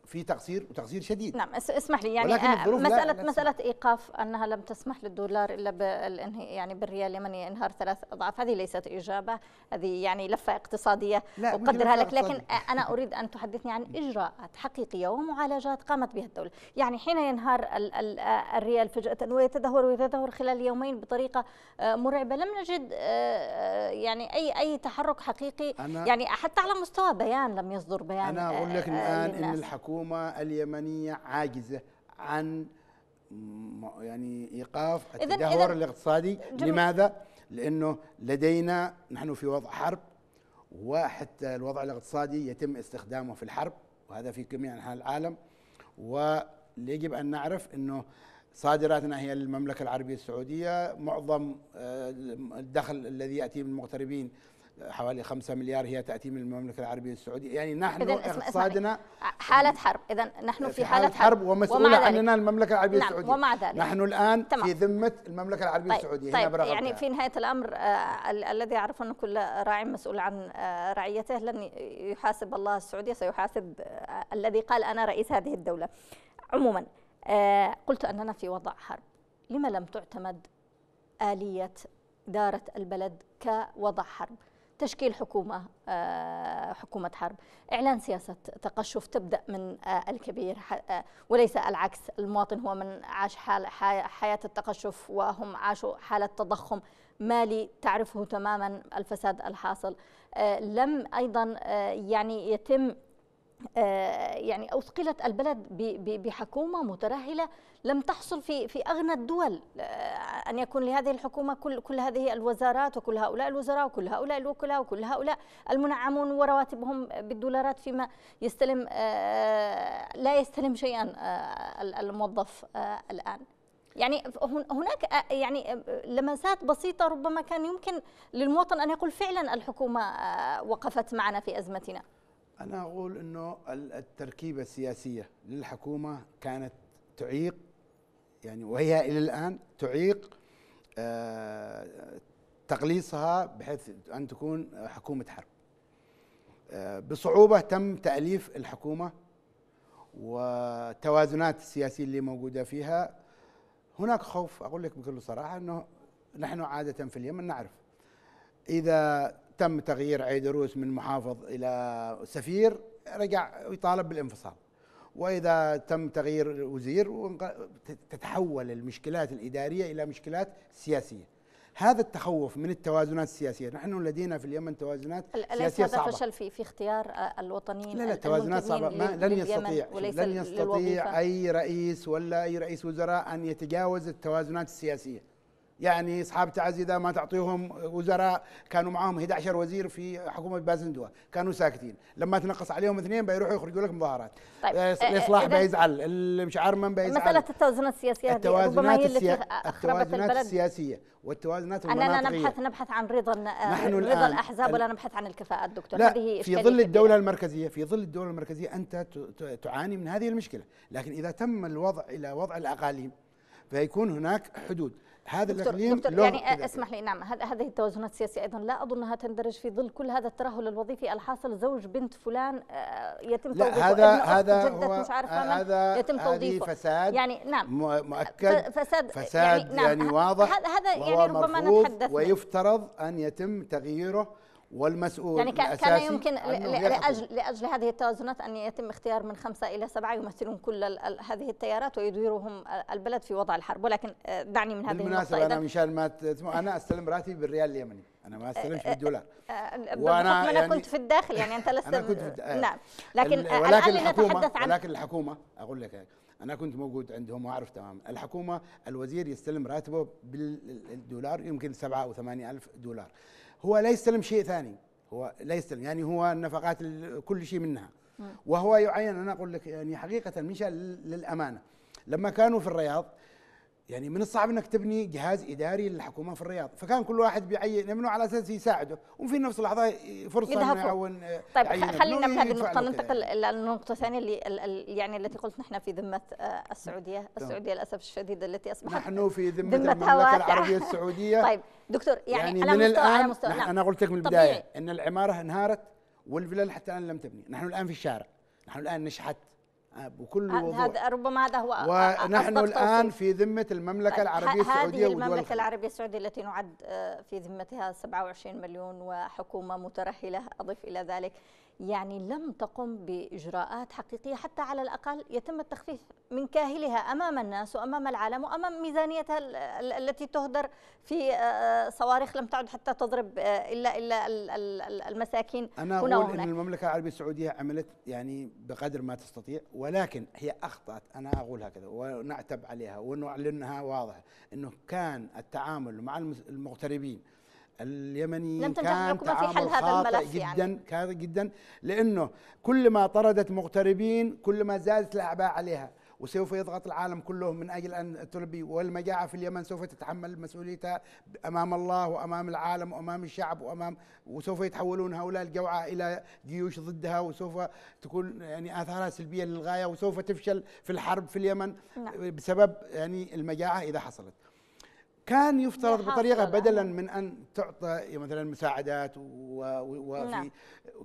في تقصير وتقصير شديد نعم اسمح لي يعني آه، مسألة مسألة إيقاف أنها لم تسمح للدولار إلا بالانه يعني بالريال اليمني ينهار ثلاث أضعاف هذه ليست إجابة هذه يعني لفة اقتصادية أقدرها لك لكن أنا أريد أن تحدثني عن إجراءات حقيقية ومعالجات قامت بها الدولة يعني حين ينهار ال ال آه، الريال فجأة ويتدهور ويتدهور خلال يومين بطريقة آه، مرعبة لم نجد يعني أي أي تحرك حقيقي يعني حتى على مستوى بيان لم يصدر بيان أنا أقول لك الآن إن الحكومة الحكومة اليمنية عاجزة عن يعني ايقاف التدهور الاقتصادي لماذا؟ لانه لدينا نحن في وضع حرب وحتى الوضع الاقتصادي يتم استخدامه في الحرب وهذا في جميع انحاء العالم ويجب ان نعرف انه صادراتنا هي للمملكه العربيه السعوديه معظم آه، الدخل الذي ياتي من المغتربين حوالي 5 مليار هي تأتي من المملكة العربية السعودية يعني نحن اقتصادنا حالة حرب إذا نحن في حالة, حالة حرب, حرب ومسؤولة عننا المملكة العربية نعم السعودية ومع ذلك نحن الآن تمام. في ذمة المملكة العربية طيب السعودية طيب هنا يعني في نهاية الأمر آه ال الذي أعرف أن كل راع مسؤول عن آه رعيته لن يحاسب الله السعودية سيحاسب آه الذي قال أنا رئيس هذه الدولة عموما آه قلت أننا في وضع حرب لما لم تعتمد آلية إدارة البلد كوضع حرب تشكيل حكومة آه، حكومة حرب إعلان سياسة تقشف تبدأ من آه، الكبير آه، وليس العكس المواطن هو من عاش حال حياة التقشف وهم عاشوا حالة تضخم مالي تعرفه تماما الفساد الحاصل لم أيضا يعني يتم آه، يعني أثقلت البلد بحكومة مترهلة لم تحصل في في أغنى الدول آه، أن يكون لهذه الحكومة كل كل هذه الوزارات وكل هؤلاء الوزراء وكل هؤلاء الوكلاء وكل هؤلاء المنعمون ورواتبهم بالدولارات فيما يستلم آه، لا يستلم شيئا الموظف الآن يعني هناك يعني لمسات بسيطة ربما كان يمكن للمواطن أن يقول فعلا الحكومة وقفت معنا في أزمتنا أنا أقول أنه التركيبة السياسية للحكومة كانت تعيق يعني وهي إلى الآن تعيق آه، تقليصها بحيث أن تكون حكومة حرب آه، بصعوبة تم تأليف الحكومة والتوازنات السياسية اللي موجودة فيها هناك خوف أقول لك بكل صراحة أنه نحن عادة في اليمن نعرف إذا تم تغيير عيدروس من محافظ إلى سفير رجع يطالب بالانفصال وإذا تم تغيير الوزير تتحول المشكلات الإدارية إلى مشكلات سياسية هذا التخوف من التوازنات السياسيه، نحن لدينا في اليمن توازنات سياسيه صعبه. فشل في في اختيار الوطنيين لا لا التوازنات صعبه ما لن يستطيع لن يستطيع اي رئيس ولا اي رئيس وزراء ان يتجاوز التوازنات السياسيه. يعني اصحاب تعز اذا ما تعطيهم وزراء كانوا معاهم 11 وزير في حكومه بازندوه كانوا ساكتين لما تنقص عليهم اثنين بيروحوا يخرجوا لك مظاهرات طيب آه، آه، الاصلاح بيزعل مش عارف من بيزعل مساله التوازنات السياسيه التوازنات ربما هي التي التوازنات البلد. السياسيه والتوازنات المناطقيه أننا نبحث نبحث عن رضا آه، نحن رضا الاحزاب ولا نبحث عن الكفاءات دكتور لا هذه في ظل الدوله المركزيه في ظل الدوله المركزيه انت تعاني من هذه المشكله لكن اذا تم الوضع الى وضع الاقاليم فيكون هناك حدود هذا دكتور الاقليم دكتور يعني كده. اسمح لي نعم هذه التوازنات السياسيه ايضا لا اظنها تندرج في ظل كل هذا الترهل الوظيفي الحاصل زوج بنت فلان آه، يتم توظيفه هذا هذا هو مش هذا هذا يتم توظيفه فساد يعني نعم مؤكد فساد, فساد يعني, نعم يعني واضح هذا يعني ربما نتحدث ويفترض ان يتم تغييره والمسؤول يعني كان, الأساسي يمكن لأجل, لأجل هذه التوازنات أن يتم اختيار من خمسة إلى سبعة يمثلون كل هذه التيارات ويديرهم البلد في وضع الحرب ولكن آه، دعني من هذه بالمناسبة أنا مشان ما أنا أستلم راتبي بالريال اليمني أنا ما أستلمش آه، آه، بالدولار وأنا أنا يعني كنت في الداخل يعني أنت لست أنا كنت في الداخل نعم لكن ولكن الحكومة عن ولكن الحكومة أقول لك انا كنت موجود عندهم واعرف تماما الحكومه الوزير يستلم راتبه بالدولار يمكن سبعة او ثمانية ألف دولار هو لا يستلم شيء ثاني هو لا يستلم يعني هو النفقات كل شيء منها وهو يعين انا اقول لك يعني حقيقه من شان للامانه لما كانوا في الرياض يعني من الصعب انك تبني جهاز اداري للحكومه في الرياض فكان كل واحد بيعين يعني منه على اساس يساعده وفي نفس اللحظه فرصه انه يعون آه، طيب خلينا من هذه النقطه ننتقل الى النقطه الثانيه اللي يعني التي قلت نحن في ذمه آه، السعوديه السعوديه للاسف الشديد التي اصبحت نحن في ذمه, ذمة المملكه العربيه السعوديه [LAUGHS] طيب دكتور يعني, يعني على مستوى على مستوى نعم انا قلت لك من البدايه يعني- ان العماره انهارت والفلل حتى الان لم تبني نحن الان في الشارع نحن الان نشحت بكل آه، آه، وضوح هذا ربما هذا هو ونحن الان في ذمه المملكه العربيه السعوديه هذه المملكه العربيه السعوديه التي نعد آه، في ذمتها 27 مليون وحكومه مترهله اضف الى ذلك يعني لم تقم بإجراءات حقيقية حتى على الأقل يتم التخفيف من كاهلها أمام الناس وأمام العالم وأمام ميزانيتها التي تهدر في آه، صواريخ لم تعد حتى تضرب آه، إلا إلا المساكين أنا أقول وهناك. أن المملكة العربية السعودية عملت يعني بقدر ما تستطيع ولكن هي أخطأت أنا أقول هكذا ونعتب عليها ونعلنها واضح أنه كان التعامل مع المغتربين اليمني لم كان في حل هذا الملف يعني. جدا يعني. كان جدا لانه كل ما طردت مغتربين كل ما زادت الاعباء عليها وسوف يضغط العالم كله من اجل ان تلبي والمجاعه في اليمن سوف تتحمل مسؤوليتها امام الله وامام العالم وامام الشعب وامام وسوف يتحولون هؤلاء الجوعى الى جيوش ضدها وسوف تكون يعني اثارها سلبيه للغايه وسوف تفشل في الحرب في اليمن نعم. بسبب يعني المجاعه اذا حصلت كان يفترض بطريقه بدلا من ان تعطى مثلا مساعدات وفي نعم.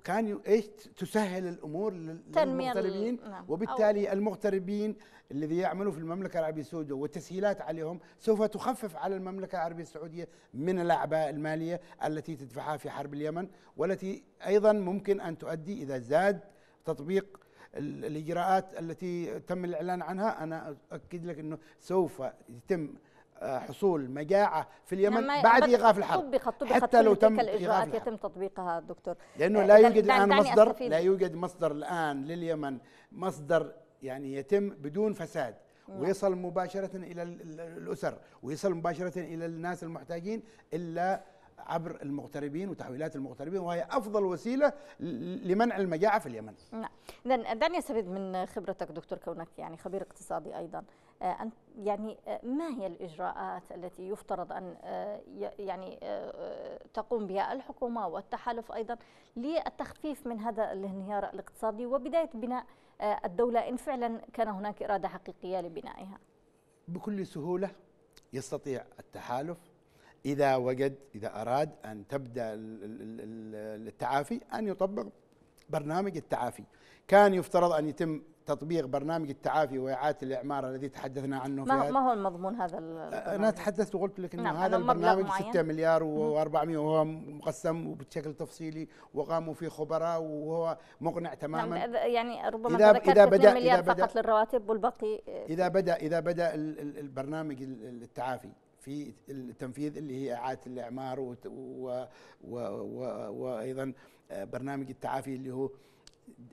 كان ايش تسهل الامور للمغتربين نعم. وبالتالي المغتربين الذي يعملوا في المملكه العربيه السعوديه والتسهيلات عليهم سوف تخفف على المملكه العربيه السعوديه من الاعباء الماليه التي تدفعها في حرب اليمن والتي ايضا ممكن ان تؤدي اذا زاد تطبيق الاجراءات التي تم الاعلان عنها انا اؤكد لك انه سوف يتم حصول مجاعه في اليمن بعد ايقاف الحرب طبقت طبقت حتى لو تم الاجراءات يتم تطبيقها دكتور لانه لا يوجد الان مصدر لا يوجد مصدر الان لليمن مصدر يعني يتم بدون فساد نعم. ويصل مباشره الى الاسر ويصل مباشره الى الناس المحتاجين الا عبر المغتربين وتحويلات المغتربين وهي افضل وسيله لمنع المجاعه في اليمن. نعم، اذا دعني استفيد من خبرتك دكتور كونك يعني خبير اقتصادي ايضا. يعني آه، ما هي الإجراءات التي يفترض أن آه، يعني آه، تقوم بها الحكومة والتحالف أيضا للتخفيف من هذا الانهيار الاقتصادي وبداية بناء الدولة إن فعلا كان هناك إرادة حقيقية لبنائها بكل سهولة يستطيع التحالف إذا وجد إذا أراد أن تبدأ التعافي أن يطبق برنامج التعافي كان يفترض أن يتم تطبيق برنامج التعافي وإعادة الإعمار الذي تحدثنا عنه ما, ما هو المضمون هذا أنا تحدثت وقلت لك أنه نعم هذا البرنامج 6 مليار و400 وهو مقسم بشكل تفصيلي وقاموا فيه خبراء وهو مقنع نعم، تماما نعم يعني ربما إذا, إذا بدأ مليار إذا بدأ فقط للرواتب والباقي آه، إذا بدأ إذا بدأ البرنامج التعافي في التنفيذ اللي هي إعادة الإعمار وأيضا آه، برنامج التعافي اللي هو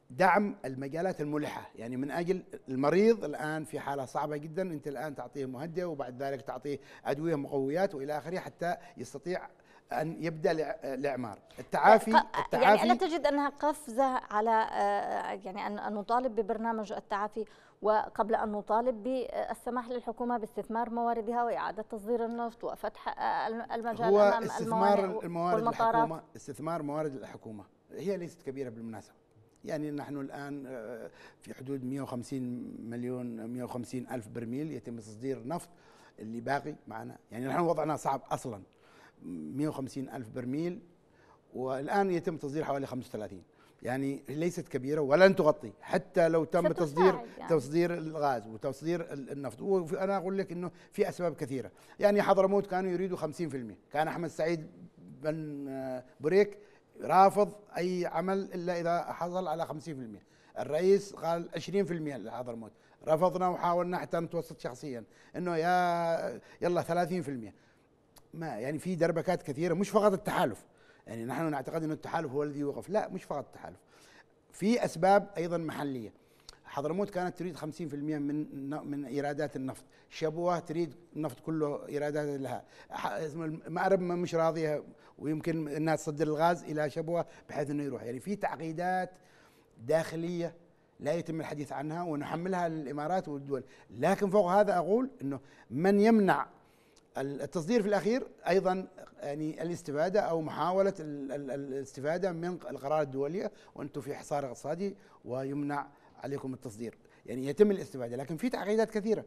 دعم المجالات الملحه يعني من اجل المريض الان في حاله صعبه جدا انت الان تعطيه مهدئ وبعد ذلك تعطيه ادويه مقويات والى اخره حتى يستطيع ان يبدا الاعمار التعافي يعني التعافي يعني الا تجد انها قفزه على آه، يعني ان نطالب ببرنامج التعافي وقبل ان نطالب بالسماح للحكومه باستثمار مواردها واعاده تصدير النفط وفتح آه، المجال هو امام استثمار الموارد والمطارات. الحكومه استثمار موارد الحكومه هي ليست كبيره بالمناسبه يعني نحن الآن آه، في حدود 150 مليون 150 ألف برميل يتم تصدير نفط اللي باقي معنا يعني نحن وضعنا صعب أصلا 150 ألف برميل والآن يتم تصدير حوالي 35 يعني ليست كبيره ولن تغطي حتى لو تم تصدير يعني. تصدير الغاز وتصدير النفط وانا اقول لك انه في اسباب كثيره يعني حضرموت كانوا يريدوا 50% كان احمد سعيد بن آه، بريك رافض أي عمل إلا إذا حصل على 50% الرئيس قال 20% لحضرموت رفضنا وحاولنا حتى نتوسط شخصيا انه يا يلا 30% ما يعني في دربكات كثيره مش فقط التحالف يعني نحن نعتقد انه التحالف هو الذي يوقف لا مش فقط التحالف في اسباب ايضا محليه حضرموت كانت تريد 50% من من ايرادات النفط، شبوه تريد النفط كله ايرادات لها، مأرب مش راضيه ويمكن انها تصدر الغاز الى شبوه بحيث انه يروح، يعني في تعقيدات داخليه لا يتم الحديث عنها ونحملها للامارات والدول، لكن فوق هذا اقول انه من يمنع التصدير في الاخير ايضا يعني الاستفاده او محاوله الاستفاده من القرارات الدوليه وانتم في حصار اقتصادي ويمنع عليكم التصدير يعني يتم الاستفاده لكن في تعقيدات كثيره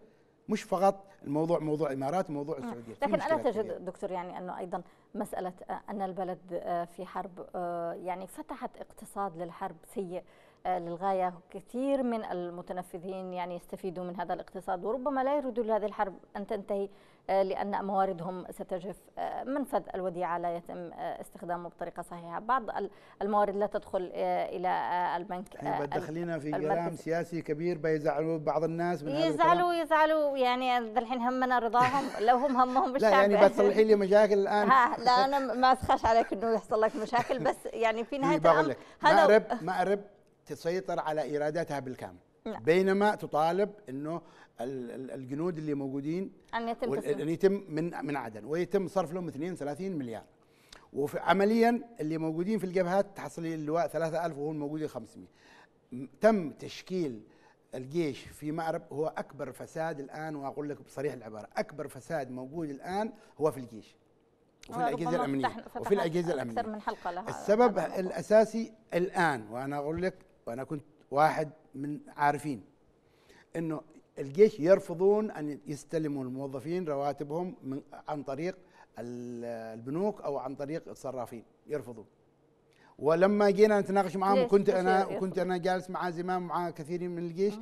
مش فقط الموضوع موضوع الامارات موضوع السعوديه لكن الا تجد كثيرة. دكتور يعني انه ايضا مساله آه، ان البلد آه، في حرب آه، يعني فتحت اقتصاد للحرب سيء آه، للغاية كثير من المتنفذين يعني يستفيدوا من هذا الاقتصاد وربما لا يريدوا لهذه الحرب أن تنتهي آه، لأن مواردهم ستجف آه، منفذ الوديعة لا يتم استخدامه بطريقة صحيحة بعض الموارد لا تدخل إلى البنك إيه، بتدخلينا في كلام سياسي كبير بيزعلوا بعض الناس من يزعلوا يزعلوا يعني الحين همنا رضاهم [LAUGHS] لو هم همهم بالشعب لا يعني بتصلحي لي مشاكل الآن لا أنا [LAUGHS] ما أسخش عليك أنه يحصل لك مشاكل بس يعني في إيه، نهاية الأمر هذا مأرب مأرب تسيطر على إيراداتها بالكامل لا. بينما تطالب انه الجنود اللي موجودين ان يتم ان يتم من من عدن ويتم صرف لهم 32 مليار مليار وعمليا اللي موجودين في الجبهات تحصل اللواء 3000 وهو الموجود 500 تم تشكيل الجيش في مأرب هو أكبر فساد الآن وأقول لك بصريح العبارة أكبر فساد موجود الآن هو في الجيش وفي الأجهزة الأمنية وفي الأجهزة الأمنية أكثر من حلقة لها السبب الأساسي الآن وأنا أقول لك وانا كنت واحد من عارفين انه الجيش يرفضون ان يستلموا الموظفين رواتبهم من عن طريق البنوك او عن طريق الصرافين يرفضون ولما جينا نتناقش معاهم كنت انا كنت انا جالس مع زمام مع كثيرين من الجيش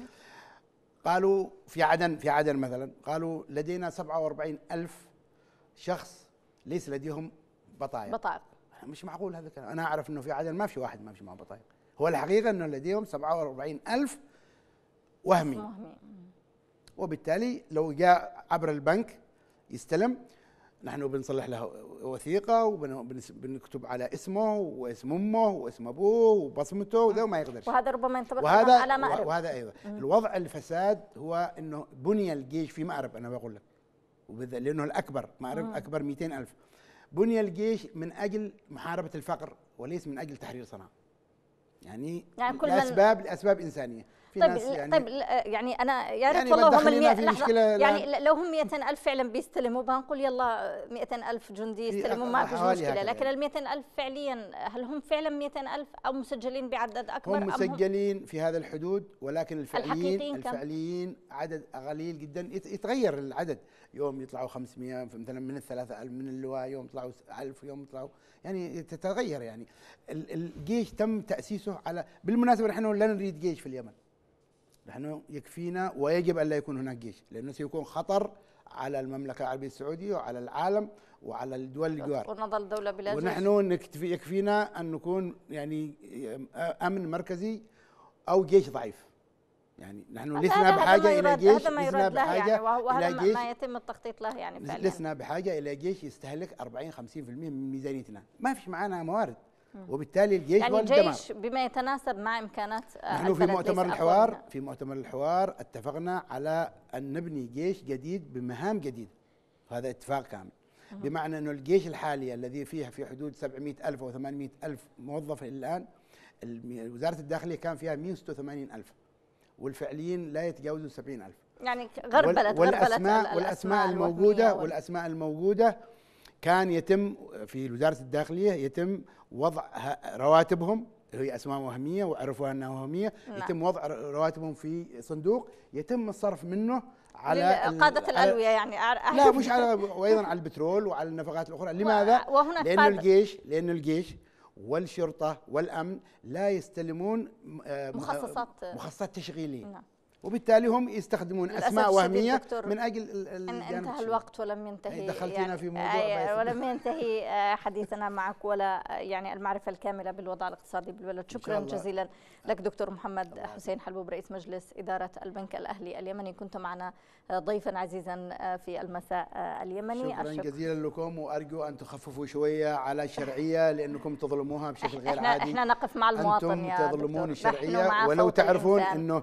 قالوا في عدن في عدن مثلا قالوا لدينا 47 ألف شخص ليس لديهم بطايق بطايق مش معقول هذا الكلام انا اعرف انه في عدن ما في واحد ما في معه بطايق هو الحقيقه انه لديهم 47000 وهمي وبالتالي لو جاء عبر البنك يستلم نحن بنصلح له وثيقه وبنكتب على اسمه واسم امه واسم ابوه وبصمته وذا ما يقدرش وهذا ربما ينطبق وهذا على مأرب وهذا ايضا الوضع الفساد هو انه بني الجيش في مأرب انا بقول لك لانه الاكبر مأرب أكبر اكبر 200000 بني الجيش من اجل محاربه الفقر وليس من اجل تحرير صنعاء يعني, يعني كل الاسباب الاسباب انسانيه في طيب ناس يعني طيب يعني انا يا ريت يعني والله هم ال يعني لو هم الف فعلا بيستلموا بنقول يلا الف جندي يستلموا ما فيش مشكله لكن يعني. ال الف فعليا هل هم فعلا الف او مسجلين بعدد اكبر هم مسجلين في هذا الحدود ولكن الفعليين الفعليين عدد قليل جدا يتغير العدد يوم يطلعوا 500 مثلا من ال 3000 من اللواء يوم يطلعوا 1000 يوم يطلعوا يعني تتغير يعني الجيش تم تاسيسه على بالمناسبه نحن لا نريد جيش في اليمن نحن يكفينا ويجب أن لا يكون هناك جيش لأنه سيكون خطر على المملكة العربية السعودية وعلى العالم وعلى الدول الجوار ونظل دولة بلا جيش ونحن نكتفي يكفينا أن نكون يعني أمن مركزي أو جيش ضعيف يعني نحن لسنا بحاجة إلى جيش هذا ما يرد له يعني وهذا ما يتم التخطيط له يعني فعلا لسنا بحاجة إلى جيش يستهلك 40 50% من ميزانيتنا ما فيش معانا موارد وبالتالي الجيش يعني الجيش بما يتناسب مع امكانات آه، نحن في مؤتمر الحوار أقولنا. في مؤتمر الحوار اتفقنا على ان نبني جيش جديد بمهام جديده هذا اتفاق كامل بمعنى انه الجيش الحالي الذي فيه في حدود 700 الف او 800 الف موظف الان وزاره الداخليه كان فيها 180 الف والفعليين لا يتجاوزوا 70 الف يعني غربلت والأسماء غربلت والأسماء, والأسماء الموجودة والأسماء الموجودة كان يتم في وزاره الداخليه يتم وضع رواتبهم اللي هي اسماء وهميه وعرفوا انها وهميه نعم. يتم وضع رواتبهم في صندوق يتم الصرف منه على قادة الألوية يعني لا مش [LAUGHS] على وأيضا على البترول وعلى النفقات الأخرى لماذا؟ وهنا لأنه الجيش لأنه الجيش والشرطة والأمن لا يستلمون آه، مخصصات مخصصات تشغيلية نعم. وبالتالي هم يستخدمون اسماء وهميه من اجل انتهى الوقت ولم ينتهي إيه، دخلتنا يعني في موضوع آه، ولم ينتهي [LAUGHS] آه، حديثنا معك ولا آه، يعني المعرفه الكامله بالوضع الاقتصادي بالبلد شكرا جزيلا لك دكتور محمد حسين حلبوب رئيس مجلس اداره البنك الاهلي اليمني كنت معنا ضيفا عزيزا في المساء اليمني شكرا الشكر. جزيلا لكم وارجو ان تخففوا شويه على الشرعيه لانكم تظلموها بشكل غير عادي احنا نقف مع المواطن انتم يا تظلمون الشرعيه ولو تعرفون انه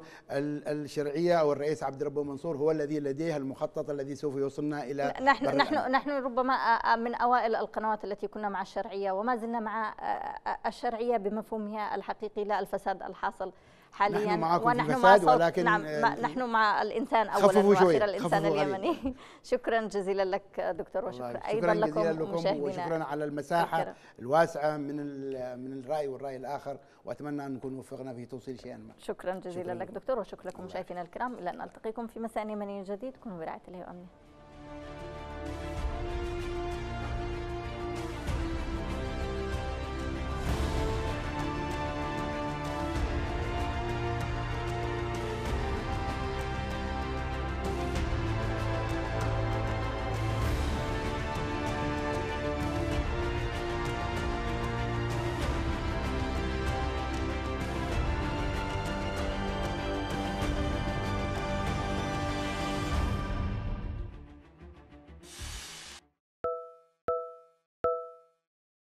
الشرعيه او الرئيس عبد الرب منصور هو الذي لديه المخطط الذي سوف يوصلنا الى نحن نحن الأمن. نحن ربما آه، آه، من اوائل القنوات التي كنا مع الشرعيه وما زلنا مع آه، الشرعيه بمفهومها الحقيقي لا الفساد الحاصل حاليا نحن معكم ونحن في مع صوت ولكن نعم نحن مع الانسان اولا واخيرا الانسان اليمني [LAUGHS] شكرا جزيلا لك دكتور وشكرا ايضا لكم, لكم مشاهدينا وشكرا على المساحه شكرا. الواسعه من من الراي والراي الاخر واتمنى ان نكون وفقنا في توصيل شيئا ما شكرا جزيلا شكرا لك دكتور وشكرا لكم مشاهدينا الكرام الى ان نلتقيكم في مساء يمني جديد كونوا برعايه الله وامنه